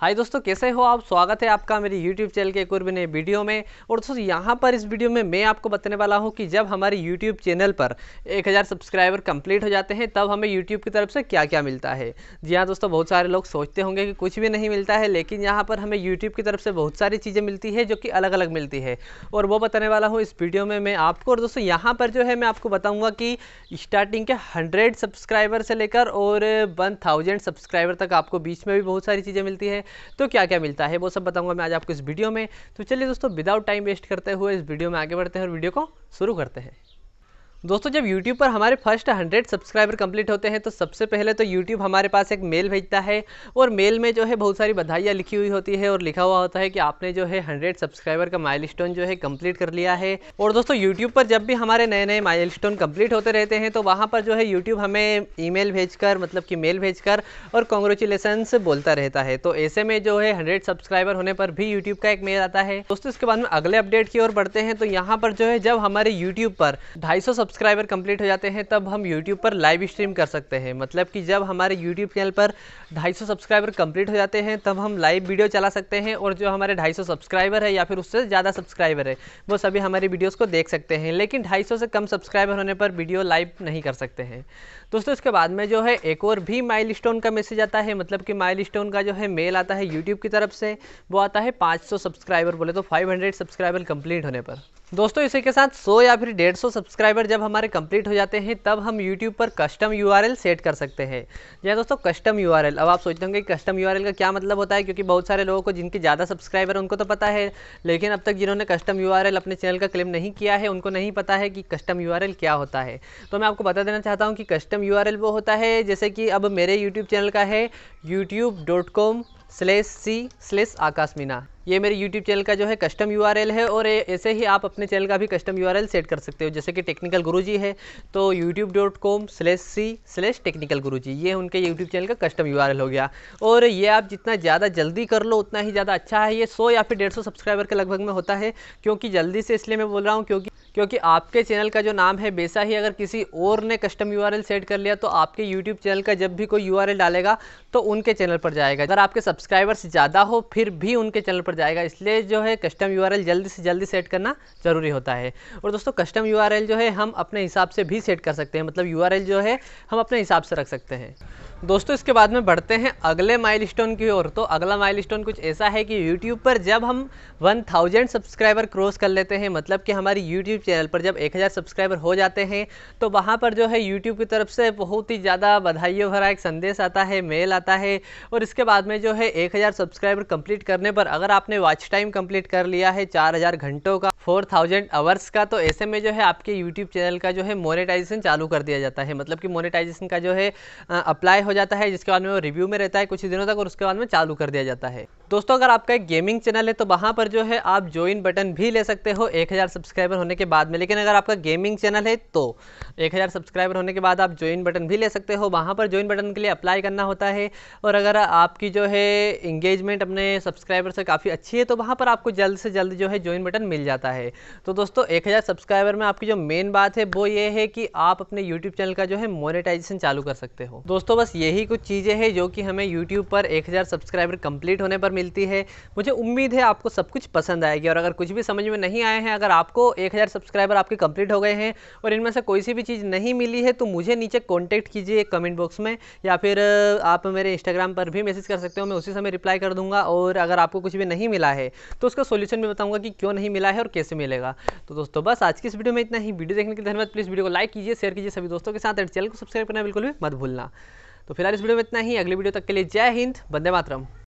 हाय दोस्तों कैसे हो आप स्वागत है आपका मेरे YouTube चैनल के एक और नए वीडियो में और दोस्तों यहाँ पर इस वीडियो में मैं आपको बताने वाला हूँ कि जब हमारे YouTube चैनल पर 1000 सब्सक्राइबर कंप्लीट हो जाते हैं तब हमें YouTube की तरफ से क्या क्या मिलता है जी हाँ दोस्तों बहुत सारे लोग सोचते होंगे कि कुछ भी नहीं मिलता है लेकिन यहाँ पर हमें यूट्यूब की तरफ से बहुत सारी चीज़ें मिलती है जो कि अलग अलग मिलती है और वो बताने वाला हूँ इस वीडियो में मैं आपको और दोस्तों यहाँ पर जो है मैं आपको बताऊँगा कि स्टार्टिंग के हंड्रेड सब्सक्राइबर से लेकर और वन सब्सक्राइबर तक आपको बीच में भी बहुत सारी चीज़ें मिलती है तो क्या क्या मिलता है वो सब बताऊंगा मैं आज आपको इस वीडियो में तो चलिए दोस्तों विदाउट टाइम वेस्ट करते हुए इस वीडियो में आगे बढ़ते हैं और वीडियो को शुरू करते हैं दोस्तों जब YouTube पर हमारे फर्स्ट 100 सब्सक्राइबर कंप्लीट होते हैं तो सबसे पहले तो YouTube हमारे पास एक मेल भेजता है और मेल में जो है बहुत सारी बधाइयाँ लिखी हुई होती है और लिखा हुआ होता है कि आपने जो है 100 सब्सक्राइबर का माइलस्टोन जो है कंप्लीट कर लिया है और दोस्तों यूट्यूब पर जब भी हमारे नए नए माइल कंप्लीट होते रहते हैं तो वहाँ पर जो है यूट्यूब हमें ई मेल मतलब कि मेल भेज और कॉन्ग्रेचुलेसन बोलता रहता है तो ऐसे में जो है हंड्रेड सब्सक्राइबर होने पर भी यूट्यूब का एक मेल आता है दोस्तों इसके बाद में अगले अपडेट की ओर बढ़ते हैं तो यहाँ पर जो है जब हमारे यूट्यूब पर ढाई सब्सक्राइबर कंप्लीट हो जाते हैं तब हम यूट्यूब पर लाइव स्ट्रीम कर सकते हैं मतलब कि जब हमारे यूट्यूब चैनल पर 250 सब्सक्राइबर कंप्लीट हो जाते हैं तब हम लाइव वीडियो चला सकते हैं और जो हमारे 250 सब्सक्राइबर है या फिर उससे ज़्यादा सब्सक्राइबर है वो सभी हमारी वीडियोज़ को देख सकते हैं लेकिन ढाई से कम सब्सक्राइबर होने पर वीडियो लाइव नहीं कर सकते हैं दोस्तों इसके बाद में जो है एक और भी माइल का मैसेज आता है मतलब कि माइल का जो है मेल आता है यूट्यूब की तरफ से वो आता है पाँच सब्सक्राइबर बोले तो फाइव सब्सक्राइबर कंप्लीट होने पर दोस्तों इसी के साथ 100 या फिर 150 सब्सक्राइबर जब हमारे कंप्लीट हो जाते हैं तब हम YouTube पर कस्टम यू सेट कर सकते हैं या हाँ दोस्तों कस्टम यू अब आप सोचते होंगे कस्टम यू का क्या मतलब होता है क्योंकि बहुत सारे लोगों को जिनके ज़्यादा सब्सक्राइबर उनको तो पता है लेकिन अब तक जिन्होंने कस्टम यू अपने चैनल का क्लेम नहीं किया है उनको नहीं पता है कि कस्टम यू क्या होता है तो मैं आपको बता देना चाहता हूँ कि कस्टम यू वो होता है जैसे कि अब मेरे यूट्यूब चैनल का है YouTube slash c slash Akash Meena ये मेरे यूट्यूब चैनल का जो है कस्टम यू है और ऐसे ही आप अपने चैनल का भी कस्टम यू सेट कर सकते हो जैसे कि टेक्निकल गुरु है तो YouTube dot com slash c slash technical Guru ये उनके यूट्यूब चैनल का कस्टम यू हो गया और ये आप जितना ज़्यादा जल्दी कर लो उतना ही ज़्यादा अच्छा है ये सौ या फिर डेढ़ सब्सक्राइबर के लगभग में होता है क्योंकि जल्दी से इसलिए मैं बोल रहा हूँ क्योंकि क्योंकि आपके चैनल का जो नाम है बेसा ही अगर किसी और ने कस्टम यू सेट कर लिया तो आपके यूट्यूब चैनल का जब भी कोई यू डालेगा तो उनके चैनल पर जाएगा अगर आपके सब्सक्राइबर्स ज़्यादा हो फिर भी उनके चैनल पर जाएगा इसलिए जो है कस्टम यू जल्दी से जल्दी सेट करना ज़रूरी होता है और दोस्तों कस्टम यू जो है हम अपने हिसाब से भी सेट कर सकते हैं मतलब यू जो है हम अपने हिसाब से रख सकते हैं दोस्तों इसके बाद में बढ़ते हैं अगले माइलस्टोन की ओर तो अगला माइलस्टोन कुछ ऐसा है कि YouTube पर जब हम 1000 सब्सक्राइबर क्रॉस कर लेते हैं मतलब कि हमारी YouTube यूट्यूब चैनल पर जब 1000 सब्सक्राइबर हो जाते हैं तो वहाँ पर जो है यूट्यूब की तरफ से बहुत ही ज़्यादा बधाइयों भरा एक संदेश आता है मेल आता है और इसके बाद में जो है 1000 सब्सक्राइबर कंप्लीट करने पर अगर आपने वॉच टाइम कंप्लीट कर लिया है 4000 घंटों का 4000 आवर्स का तो ऐसे में जो है आपके यूट्यूब चैनल का जो है मोनेटाइजेशन चालू कर दिया जाता है मतलब कि मोनेटाइजेशन का जो है अप्लाई हो जाता है जिसके बाद में वो रिव्यू में रहता है कुछ दिनों तक और उसके बाद में चालू कर दिया जाता है दोस्तों अगर आपका एक गेमिंग चैनल है तो वहाँ पर जो है आप ज्वाइन बटन भी ले सकते हो 1000 सब्सक्राइबर होने के बाद में लेकिन अगर आपका गेमिंग चैनल है तो 1000 सब्सक्राइबर होने के बाद आप ज्वाइन बटन भी ले सकते हो वहाँ पर ज्वाइन बटन के लिए अप्लाई करना होता है और अगर आपकी जो है इंगेजमेंट अपने सब्सक्राइबर से काफ़ी अच्छी है तो वहाँ पर आपको जल्द से जल्द जो है ज्वाइन बटन मिल जाता है तो दोस्तों एक सब्सक्राइबर में आपकी जो मेन बात है वो ये है कि आप अपने यूट्यूब चैनल का जो है मोनिटाइजेशन चालू कर सकते हो दोस्तों बस यही कुछ चीज़ें हैं जो कि हमें यूट्यूब पर एक सब्सक्राइबर कंप्लीट होने पर मिलती है मुझे उम्मीद है आपको सब कुछ पसंद आएगी और अगर कुछ भी समझ में नहीं आए हैं अगर आपको एक हज़ार सब्सक्राइबर आपके कंप्लीट हो गए हैं और इनमें से कोई सी भी चीज़ नहीं मिली है तो मुझे नीचे कॉन्टैक्ट कीजिए कमेंट बॉक्स में या फिर आप मेरे इंस्टाग्राम पर भी मैसेज कर सकते हो मैं उसी समय रिप्लाई कर दूंगा और अगर आपको कुछ भी नहीं मिला है तो उसका सोल्यूशन भी बताऊँगा कि क्यों नहीं मिला है और कैसे मिलेगा तो दोस्तों बस आज की इस वीडियो में इतना ही वीडियो देखने के धन्यवाद प्लीज़ वीडियो को लाइक कीजिए शेयर कीजिए सभी दोस्तों के साथ एंड चैनल को सब्सक्राइब करना बिल्कुल भी मत भूलना तो फिलहाल इस वीडियो में इतना ही अगली वीडियो तक के लिए जय हिंद बंदे मातरम